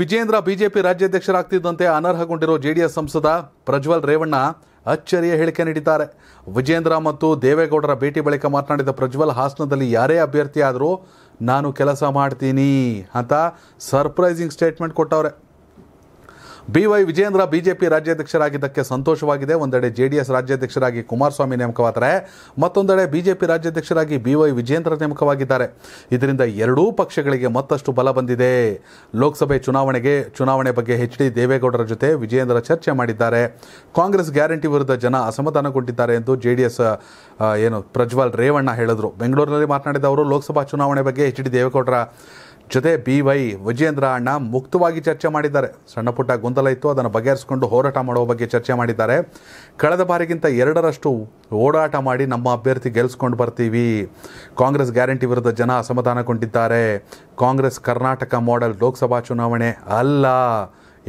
Vijendra BJP ರಾಜ್ಯಾಧ್ಯಕ್ಷರಾಗ್ತಿದ್ದಂತೆ ಅನರ್ಹಗೊಂಡಿರೋ JDS ಸಂಸದ ಪ್ರಜ್ವಲ್ ರೇವಣ್ಣ ಅಚ್ಚರಿಯ ಹೇಳಿಕೆ ನೀಡಿದ್ದಾರೆ ವಿಜೇಂದ್ರ ಮತ್ತು ದೇವೇಗೌಡರ ಭೇಟಿ ಬಳಿಕ ಮಾತನಾಡಿದ ಪ್ರಜ್ವಲ್ ಹಾಸನದಲ್ಲಿ ಯಾರೇ ಅಭ್ಯರ್ಥಿಯಾದರೂ ನಾನು ಕೆಲಸ ಮಾಡ್ತೀನಿ ಅಂತ ಸರ್ಪ್ರೈಸಿಂಗ್ ಸ್ಟೇಟ್ಮೆಂಟ್ ಕೊಟ್ಟವ್ರೆ ಬಿ ವೈ ವಿಜೇಂದ್ರ ಬಿಜೆಪಿ ರಾಜ್ಯಾಧ್ಯಕ್ಷರಾಗಿದ್ದಕ್ಕೆ ಸಂತೋಷವಾಗಿದೆ ಒಂದೆಡೆ ಜೆಡಿಎಸ್ ರಾಜ್ಯಾಧ್ಯಕ್ಷರಾಗಿ ಕುಮಾರಸ್ವಾಮಿ ನೇಮಕವಾದರೆ ಮತ್ತೊಂದೆಡೆ ಬಿಜೆಪಿ ರಾಜ್ಯಾಧ್ಯಕ್ಷರಾಗಿ ಬಿ ವೈ ವಿಜೇಂದ್ರ ನೇಮಕವಾಗಿದ್ದಾರೆ ಇದರಿಂದ ಎರಡೂ ಪಕ್ಷಗಳಿಗೆ ಮತ್ತಷ್ಟು ಬಲ ಬಂದಿದೆ ಲೋಕಸಭೆ ಚುನಾವಣೆಗೆ ಚುನಾವಣೆ ಬಗ್ಗೆ ಹೆಚ್ ಡಿ ದೇವೇಗೌಡರ ಜೊತೆ ವಿಜೇಂದ್ರ ಚರ್ಚೆ ಮಾಡಿದ್ದಾರೆ ಕಾಂಗ್ರೆಸ್ ಗ್ಯಾರಂಟಿ ವಿರುದ್ಧ ಜನ ಅಸಮಾಧಾನಗೊಂಡಿದ್ದಾರೆ ಎಂದು ಜೆಡಿಎಸ್ ಏನು ಪ್ರಜ್ವಲ್ ರೇವಣ್ಣ ಹೇಳಿದರು ಬೆಂಗಳೂರಿನಲ್ಲಿ ಮಾತನಾಡಿದ ಅವರು ಲೋಕಸಭಾ ಚುನಾವಣೆ ಬಗ್ಗೆ ಎಚ್ ಡಿ ದೇವೇಗೌಡರ ಜೊತೆ ಬಿ ವೈ ವಜೇಂದ್ರ ಅಣ್ಣ ಮುಕ್ತವಾಗಿ ಚರ್ಚೆ ಮಾಡಿದ್ದಾರೆ ಸಣ್ಣ ಪುಟ್ಟ ಗೊಂದಲ ಇತ್ತು ಅದನ್ನು ಬಗೆಹರಿಸಿಕೊಂಡು ಹೋರಾಟ ಮಾಡುವ ಬಗ್ಗೆ ಚರ್ಚೆ ಮಾಡಿದ್ದಾರೆ ಕಳೆದ ಬಾರಿಗಿಂತ ಎರಡರಷ್ಟು ಓಡಾಟ ಮಾಡಿ ನಮ್ಮ ಅಭ್ಯರ್ಥಿ ಗೆಲ್ಲಿಸ್ಕೊಂಡು ಬರ್ತೀವಿ ಕಾಂಗ್ರೆಸ್ ಗ್ಯಾರಂಟಿ ವಿರುದ್ಧ ಜನ ಅಸಮಾಧಾನಗೊಂಡಿದ್ದಾರೆ ಕಾಂಗ್ರೆಸ್ ಕರ್ನಾಟಕ ಮಾಡೆಲ್ ಲೋಕಸಭಾ ಚುನಾವಣೆ ಅಲ್ಲ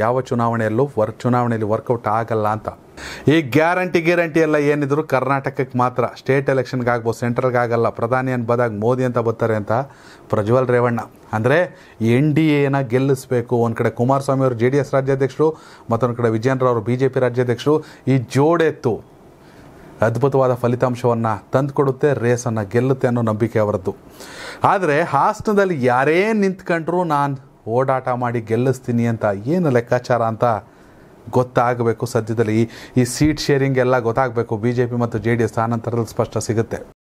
ಯಾವ ಚುನಾವಣೆಯಲ್ಲೂ ವರ್ ಚುನಾವಣೆಯಲ್ಲಿ ವರ್ಕೌಟ್ ಆಗಲ್ಲ ಅಂತ ಈ ಗ್ಯಾರಂಟಿ ಗ್ಯಾರಂಟಿ ಎಲ್ಲ ಏನಿದ್ರು ಕರ್ನಾಟಕಕ್ಕೆ ಮಾತ್ರ ಸ್ಟೇಟ್ ಎಲೆಕ್ಷನ್ಗೆ ಆಗ್ಬೋದು ಸೆಂಟ್ರಲ್ಗೆ ಆಗಲ್ಲ ಪ್ರಧಾನಿ ಬಂದಾಗ ಮೋದಿ ಅಂತ ಬರ್ತಾರೆ ಅಂತ ಪ್ರಜ್ವಲ್ ರೇವಣ್ಣ ಅಂದರೆ ಎನ್ ಡಿ ಎನ ಗೆಲ್ಲಿಸಬೇಕು ಒಂದು ಕಡೆ ಕುಮಾರಸ್ವಾಮಿ ಅವರು ಜೆ ಡಿ ಎಸ್ ರಾಜ್ಯಾಧ್ಯಕ್ಷರು ಮತ್ತೊಂದು ಕಡೆ ಅವರು ಬಿ ಜೆ ಪಿ ರಾಜ್ಯಾಧ್ಯಕ್ಷರು ಈ ಜೋಡೆತ್ತು ಅದ್ಭುತವಾದ ಫಲಿತಾಂಶವನ್ನು ತಂದುಕೊಡುತ್ತೆ ರೇಸನ್ನು ಗೆಲ್ಲುತ್ತೆ ಅನ್ನೋ ನಂಬಿಕೆ ಅವರದ್ದು ಆದರೆ ಹಾಸನದಲ್ಲಿ ಯಾರೇ ನಿಂತ್ಕೊಂಡ್ರೂ ನಾನು ಓಡಾಟ ಮಾಡಿ ಗೆಲ್ಲಿಸ್ತೀನಿ ಅಂತ ಏನು ಲೆಕ್ಕಾಚಾರ ಅಂತ ಗೊತ್ತಾಗಬೇಕು ಸದ್ಯದಲ್ಲಿ ಈ ಈ ಸೀಟ್ ಶೇರಿಂಗ್ ಎಲ್ಲ ಗೊತ್ತಾಗಬೇಕು ಬಿ ಮತ್ತು ಜೆ ಡಿ ಎಸ್ ಆನಂತರದಲ್ಲಿ ಸ್ಪಷ್ಟ ಸಿಗುತ್ತೆ